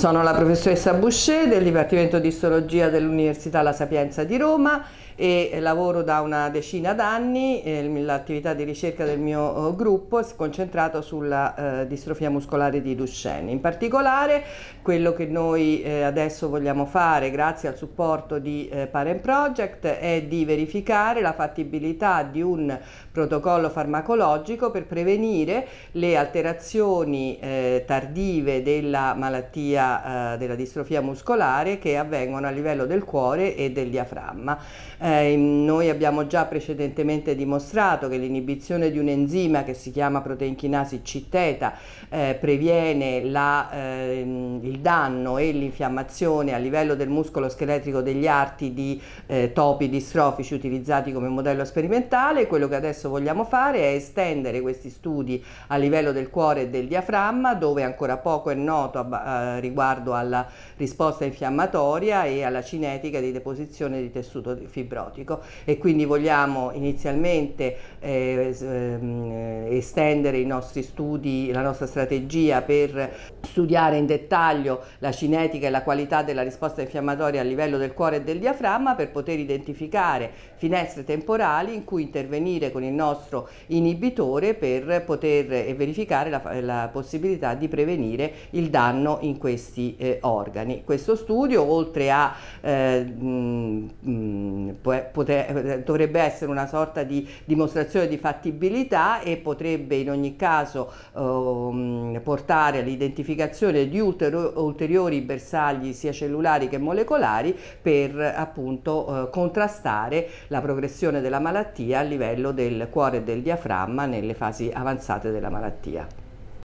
Sono la professoressa Boucher del Dipartimento di Istologia dell'Università La Sapienza di Roma e lavoro da una decina d'anni, eh, l'attività di ricerca del mio eh, gruppo è concentrata sulla eh, distrofia muscolare di Duchenne. In particolare quello che noi adesso vogliamo fare grazie al supporto di Parent Project è di verificare la fattibilità di un protocollo farmacologico per prevenire le alterazioni tardive della malattia della, eh, della, distrofia muscolare che avvengono a livello del cuore e del diaframma. Eh, noi abbiamo già precedentemente dimostrato che l'inibizione di un enzima che si chiama proteinchinasi C-teta eh, previene la, ehm, il danno e l'infiammazione a livello del muscolo scheletrico degli arti di eh, topi distrofici utilizzati come modello sperimentale. Quello che adesso vogliamo fare è estendere questi studi a livello del cuore e del diaframma dove ancora poco è noto eh, riguardo riguardo alla risposta infiammatoria e alla cinetica di deposizione di tessuto fibrotico e quindi vogliamo inizialmente eh, ehm, estendere i nostri studi, la nostra strategia per studiare in dettaglio la cinetica e la qualità della risposta infiammatoria a livello del cuore e del diaframma per poter identificare finestre temporali in cui intervenire con il nostro inibitore per poter eh, verificare la, la possibilità di prevenire il danno in questi questi eh, organi. Questo studio, oltre a eh, mh, poter, dovrebbe essere una sorta di dimostrazione di fattibilità e potrebbe in ogni caso eh, portare all'identificazione di ulteriori bersagli sia cellulari che molecolari per appunto eh, contrastare la progressione della malattia a livello del cuore e del diaframma nelle fasi avanzate della malattia.